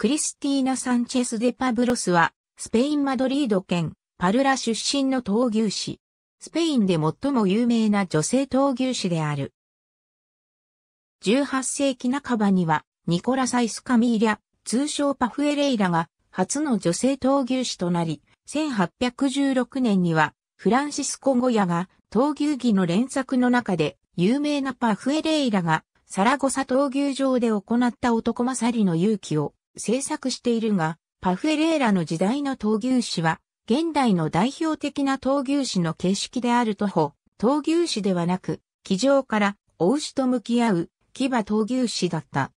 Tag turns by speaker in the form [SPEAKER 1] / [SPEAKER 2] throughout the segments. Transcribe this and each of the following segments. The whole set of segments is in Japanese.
[SPEAKER 1] クリスティーナ・サンチェス・デ・パブロスは、スペイン・マドリード県、パルラ出身の闘牛士。スペインで最も有名な女性闘牛士である。18世紀半ばには、ニコラサイス・カミーリャ、通称パフエレイラが、初の女性闘牛士となり、1816年には、フランシスコ・ゴヤが、闘牛技の連作の中で、有名なパフエレイラが、サラゴサ闘牛場で行った男勝りの勇気を、制作しているが、パフェレーラの時代の闘牛士は、現代の代表的な闘牛士の形式である徒歩、闘牛士ではなく、騎乗からお牛と向き合う、騎馬闘牛士だった。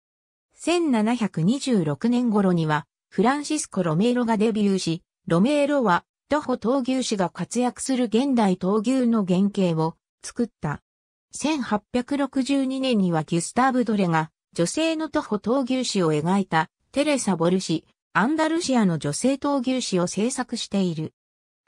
[SPEAKER 1] 1726年頃には、フランシスコ・ロメーロがデビューし、ロメーロは、徒歩闘牛士が活躍する現代闘牛の原型を作った。1862年にはギュスターブ・ドレが女性の徒歩闘牛士を描いたテレサ・ボルシ、アンダルシアの女性闘牛士を制作している。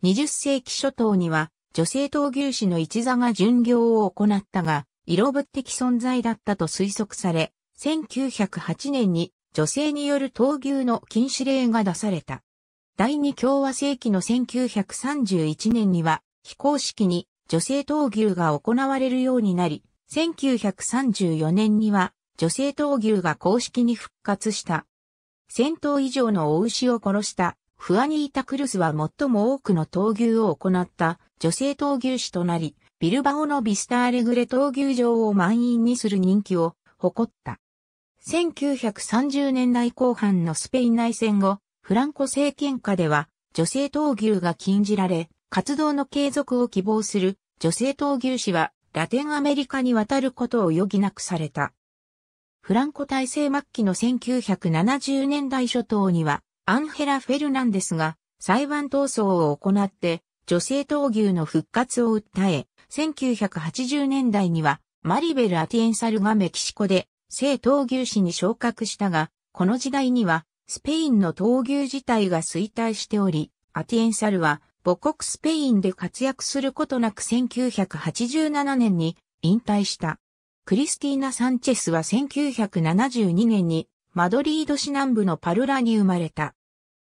[SPEAKER 1] 20世紀初頭には、女性闘牛士の一座が巡業を行ったが、色物的存在だったと推測され、1908年に女性による闘牛の禁止令が出された。第二共和世紀の1931年には、非公式に女性闘牛が行われるようになり、1934年には女性闘牛が公式に復活した。1000頭以上の大牛を殺したフアニータ・クルスは最も多くの闘牛を行った女性闘牛士となり、ビルバオのビスターレグレ闘牛場を満員にする人気を誇った。1930年代後半のスペイン内戦後、フランコ政権下では女性闘牛が禁じられ、活動の継続を希望する女性闘牛士はラテンアメリカに渡ることを余儀なくされた。フランコ体制末期の1970年代初頭には、アンヘラ・フェルナンデスが裁判闘争を行って、女性闘牛の復活を訴え、1980年代には、マリベル・アティエンサルがメキシコで、性闘牛士に昇格したが、この時代には、スペインの闘牛自体が衰退しており、アティエンサルは、母国スペインで活躍することなく1987年に引退した。クリスティーナ・サンチェスは1972年にマドリード市南部のパルラに生まれた。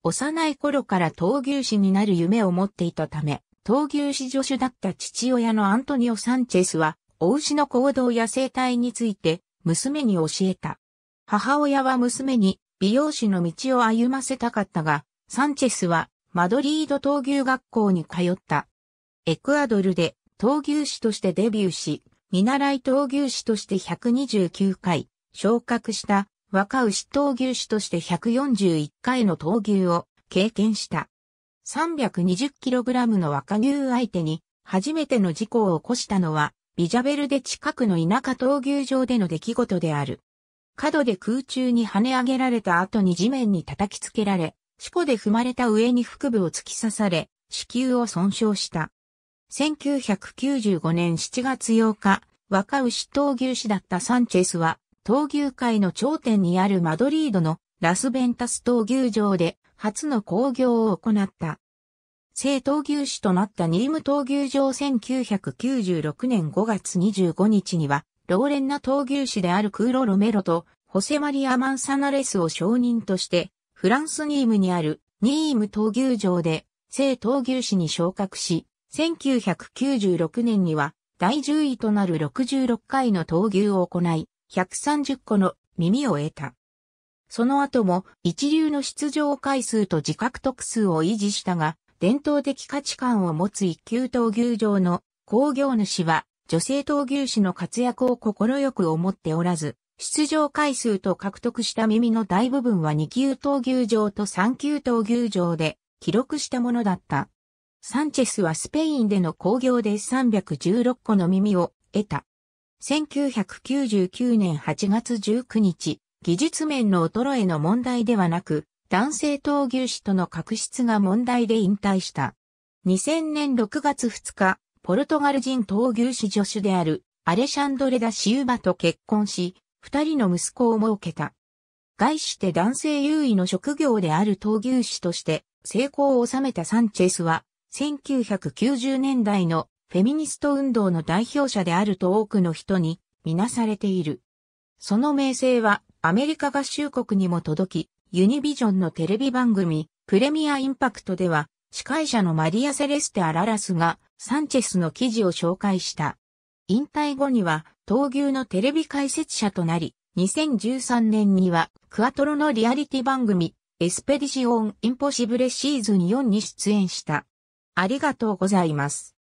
[SPEAKER 1] 幼い頃から闘牛士になる夢を持っていたため、闘牛士助手だった父親のアントニオ・サンチェスは、お牛の行動や生態について娘に教えた。母親は娘に美容師の道を歩ませたかったが、サンチェスはマドリード闘牛学校に通った。エクアドルで闘牛士としてデビューし、見習い闘牛士として129回、昇格した若牛闘牛士として141回の闘牛を経験した。320kg の若牛相手に初めての事故を起こしたのはビジャベルで近くの田舎闘牛場での出来事である。角で空中に跳ね上げられた後に地面に叩きつけられ、四股で踏まれた上に腹部を突き刺され、子宮を損傷した。1995年7月8日、若牛闘牛士だったサンチェスは、闘牛界の頂点にあるマドリードのラスベンタス闘牛場で初の興行を行った。正闘牛士となったニーム闘牛場1996年5月25日には、ローレンナ闘牛士であるクーロ・ロメロと、ホセマリア・マンサナレスを承認として、フランスニームにあるニーム闘牛場で、正闘牛士に昇格し、1996年には第10位となる66回の闘牛を行い、130個の耳を得た。その後も一流の出場回数と自覚得数を維持したが、伝統的価値観を持つ一級闘牛場の工業主は女性闘牛士の活躍を快く思っておらず、出場回数と獲得した耳の大部分は2級闘牛場と3級闘牛場で記録したものだった。サンチェスはスペインでの興行で316個の耳を得た。1999年8月19日、技術面の衰えの問題ではなく、男性闘牛士との確執が問題で引退した。2000年6月2日、ポルトガル人闘牛士助手であるアレシャンドレダ・シウバと結婚し、二人の息子を設けた。外して男性優位の職業である闘牛士として成功を収めたサンチェスは、1990年代のフェミニスト運動の代表者であると多くの人にみなされている。その名声はアメリカ合衆国にも届き、ユニビジョンのテレビ番組プレミアインパクトでは司会者のマリア・セレステ・アララスがサンチェスの記事を紹介した。引退後には闘牛のテレビ解説者となり、2013年にはクアトロのリアリティ番組エスペディシオン・インポシブレシーズン4に出演した。ありがとうございます。